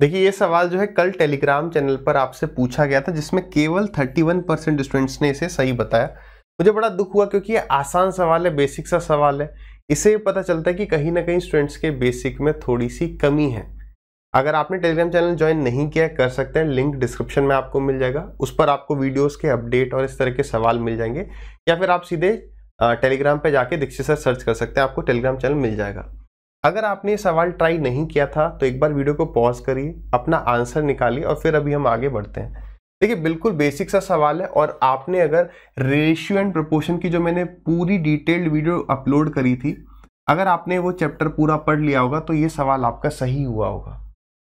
देखिए ये सवाल जो है कल टेलीग्राम चैनल पर आपसे पूछा गया था जिसमें केवल 31 परसेंट स्टूडेंट्स ने इसे सही बताया मुझे बड़ा दुख हुआ क्योंकि ये आसान सवाल है बेसिक सा सवाल है इसे पता चलता है कि कहीं ना कहीं स्टूडेंट्स के बेसिक में थोड़ी सी कमी है अगर आपने टेलीग्राम चैनल ज्वाइन नहीं किया कर सकते हैं लिंक डिस्क्रिप्शन में आपको मिल जाएगा उस पर आपको वीडियोज़ के अपडेट और इस तरह के सवाल मिल जाएंगे या फिर आप सीधे टेलीग्राम पर जाके दीक्षित सर सर्च कर सकते हैं आपको टेलीग्राम चैनल मिल जाएगा अगर आपने ये सवाल ट्राई नहीं किया था तो एक बार वीडियो को पॉज करिए अपना आंसर निकालिए और फिर अभी हम आगे बढ़ते हैं देखिए बिल्कुल बेसिक सा सवाल है और आपने अगर रेशियो एंड प्रपोर्शन की जो मैंने पूरी डिटेल्ड वीडियो अपलोड करी थी अगर आपने वो चैप्टर पूरा पढ़ लिया होगा तो ये सवाल आपका सही हुआ होगा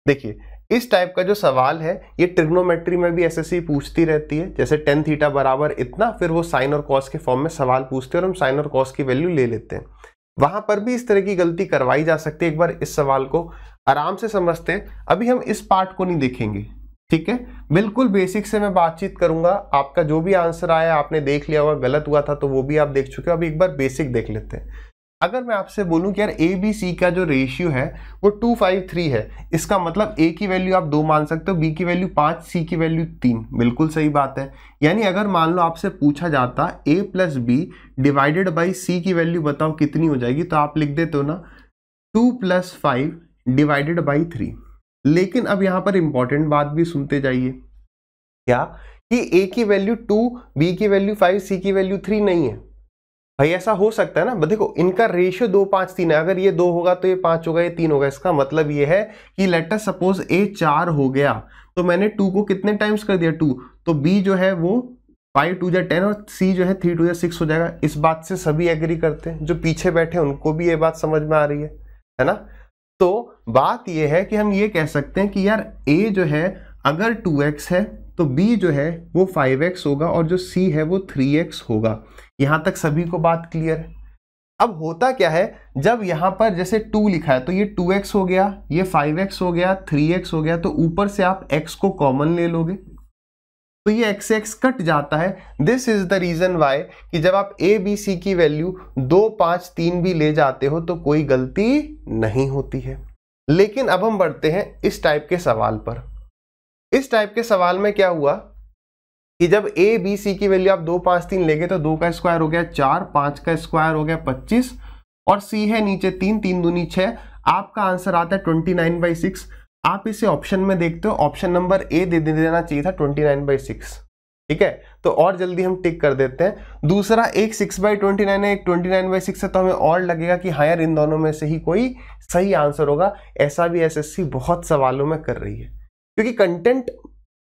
देखिए इस टाइप का जो सवाल है ये ट्रिग्नोमेट्री में भी एसएससी पूछती रहती है जैसे टेन थीटा बराबर इतना फिर वो साइन और कॉस के फॉर्म में सवाल पूछते हैं और हम साइन और कॉस की वैल्यू ले लेते हैं वहां पर भी इस तरह की गलती करवाई जा सकती है एक बार इस सवाल को आराम से समझते हैं अभी हम इस पार्ट को नहीं देखेंगे ठीक है बिल्कुल बेसिक से मैं बातचीत करूंगा आपका जो भी आंसर आया आपने देख लिया होगा गलत हुआ था तो वो भी आप देख चुके हो अभी एक बार बेसिक देख लेते हैं अगर मैं आपसे बोलूं कि यार ए बी सी का जो रेशियो है वो टू फाइव थ्री है इसका मतलब ए की वैल्यू आप दो मान सकते हो बी की वैल्यू पाँच सी की वैल्यू तीन बिल्कुल सही बात है यानी अगर मान लो आपसे पूछा जाता A plus B divided by C की वैल्यू बताओ कितनी हो जाएगी तो आप लिख देते हो ना two plus five divided by three लेकिन अब यहाँ पर इम्पॉर्टेंट बात भी सुनते जाइए क्या कि ए की वैल्यू टू बी की वैल्यू फाइव सी की वैल्यू थ्री नहीं है भाई ऐसा हो सकता है ना देखो इनका रेशियो दो पाँच तीन है अगर ये दो होगा तो ये पाँच होगा ये तीन होगा इसका मतलब ये है कि लेटर सपोज ए चार हो गया तो मैंने टू को कितने टाइम्स कर दिया टू तो बी जो है वो फाइव टू या टेन और सी जो है थ्री टू या सिक्स हो जाएगा इस बात से सभी एग्री करते हैं जो पीछे बैठे हैं उनको भी ये बात समझ में आ रही है है ना तो बात यह है कि हम ये कह सकते हैं कि यार ए जो है अगर टू एक्स है तो b जो है वो 5x होगा और जो c है वो 3x होगा यहां तक सभी को बात क्लियर है अब होता क्या है जब यहां पर जैसे 2 लिखा है तो ये 2x हो गया ये 5x हो गया 3x हो गया तो ऊपर से आप x को कॉमन ले लोगे तो ये एक्स एक्स कट जाता है this is the reason why कि जब आप ए बी सी की वैल्यू दो पांच तीन भी ले जाते हो तो कोई गलती नहीं होती है लेकिन अब हम बढ़ते हैं इस टाइप के सवाल पर इस टाइप के सवाल में क्या हुआ कि जब ए बी सी की वैल्यू आप दो पांच तीन लेंगे तो दो का स्क्वायर हो गया चार पांच का स्क्वायर हो गया पच्चीस और सी है नीचे तीन तीन दूनी छह आपका आंसर आता है ट्वेंटी नाइन बाई सिक्स आप इसे ऑप्शन में देखते हो ऑप्शन नंबर ए दे देना चाहिए था ट्वेंटी नाइन बाई सिक्स ठीक है तो और जल्दी हम टिक कर देते हैं दूसरा एक सिक्स बाई ट्वेंटी नाइन है एक ट्वेंटी नाइन बाई सिक्स है तो हमें और लगेगा कि हायर इन दोनों में से ही कोई सही आंसर होगा ऐसा भी एसएससी बहुत सवालों में कर रही है क्योंकि कंटेंट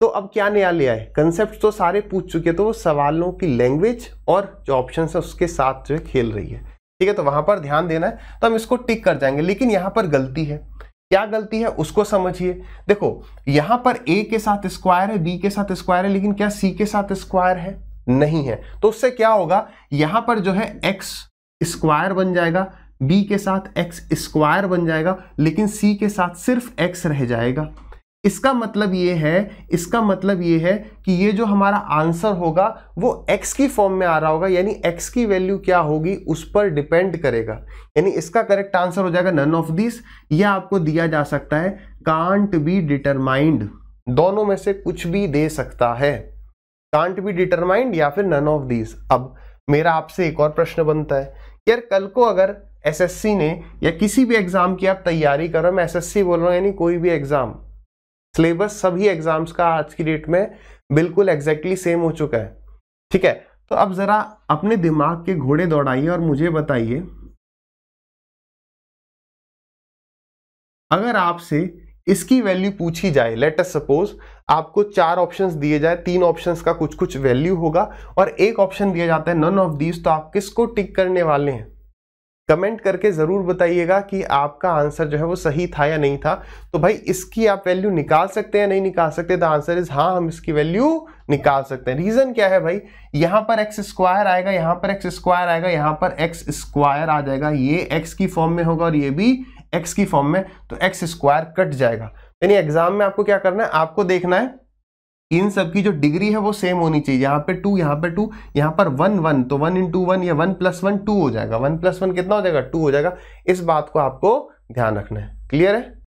तो अब क्या नया लिया आए कंसेप्ट तो सारे पूछ चुके हैं तो वो सवालों की लैंग्वेज और जो ऑप्शन है उसके साथ जो है खेल रही है ठीक है तो वहां पर ध्यान देना है तो हम इसको टिक कर जाएंगे लेकिन यहां पर गलती है क्या गलती है उसको समझिए देखो यहां पर ए के साथ स्क्वायर है बी के साथ स्क्वायर है लेकिन क्या सी के साथ स्क्वायर है नहीं है तो उससे क्या होगा यहां पर जो है एक्स स्क्वायर बन जाएगा बी के साथ एक्स स्क्वायर बन जाएगा लेकिन सी के साथ सिर्फ एक्स रह जाएगा इसका मतलब ये है इसका मतलब ये है कि ये जो हमारा आंसर होगा वो x की फॉर्म में आ रहा होगा यानी x की वैल्यू क्या होगी उस पर डिपेंड करेगा यानी इसका करेक्ट आंसर हो जाएगा नन ऑफ दिस यह आपको दिया जा सकता है कांट बी डिटरमाइंड दोनों में से कुछ भी दे सकता है कांट बी डिटरमाइंड या फिर नन ऑफ दिस अब मेरा आपसे एक और प्रश्न बनता है यार कल को अगर एसएससी ने या किसी भी एग्जाम की आप तैयारी करो मैं एसएससी बोल रहा हूँ यानी कोई भी एग्जाम सिलेबस सभी एग्जाम्स का आज की डेट में बिल्कुल एग्जैक्टली exactly सेम हो चुका है ठीक है तो अब जरा अपने दिमाग के घोड़े दौड़ाइए और मुझे बताइए अगर आपसे इसकी वैल्यू पूछी जाए लेट अस सपोज आपको चार ऑप्शंस दिए जाए तीन ऑप्शंस का कुछ कुछ वैल्यू होगा और एक ऑप्शन दिया जाता है नन ऑफ दीज तो आप किसको टिक करने वाले हैं कमेंट करके ज़रूर बताइएगा कि आपका आंसर जो है वो सही था या नहीं था तो भाई इसकी आप वैल्यू निकाल सकते हैं नहीं निकाल सकते द आंसर इज़ हाँ हम इसकी वैल्यू निकाल सकते हैं रीज़न क्या है भाई यहाँ पर एक्स स्क्वायर आएगा यहाँ पर एक्स स्क्वायर आएगा यहाँ पर एक्स स्क्वायर आ जाएगा ये एक्स की फॉर्म में होगा और ये भी एक्स की फॉर्म में तो एक्स स्क्वायर कट जाएगा यानी एग्जाम में आपको क्या करना है आपको देखना है इन सब की जो डिग्री है वो सेम होनी चाहिए यहाँ पे टू यहाँ पे टू यहाँ पर वन वन तो वन इंटू वन या वन प्लस वन टू हो जाएगा वन प्लस वन कितना हो जाएगा टू हो जाएगा इस बात को आपको ध्यान रखना है क्लियर है